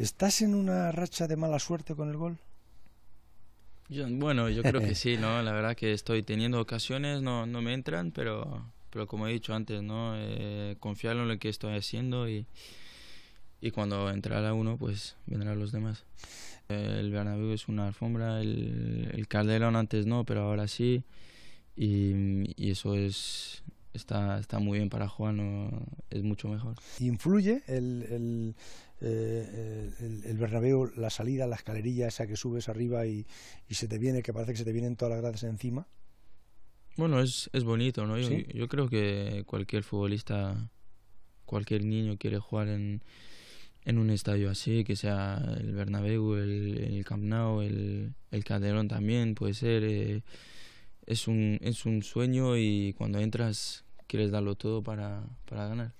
¿Estás en una racha de mala suerte con el gol? Yo, bueno, yo creo que sí, ¿no? La verdad que estoy teniendo ocasiones, no, no me entran, pero, pero como he dicho antes, ¿no? Eh, confiar en lo que estoy haciendo y, y cuando entrará uno, pues vendrán los demás. El Bernabéu es una alfombra, el, el Calderón antes no, pero ahora sí. y eso es, está, está muy bien para Juan, es mucho mejor. ¿Influye el, eh, el, el, Bernabéu, la salida, la escalerilla esa que subes arriba y, y, se te viene, que parece que se te vienen todas las gracias encima? Bueno, es, es bonito, ¿no? Yo, creo que cualquier futbolista, cualquier niño quiere jugar en, en un estadio así, que sea el Bernabéu, el, Camp Nou, el, Calderón también, puede ser... Eh, es un, es un sueño y cuando entras quieres darlo todo para, para ganar.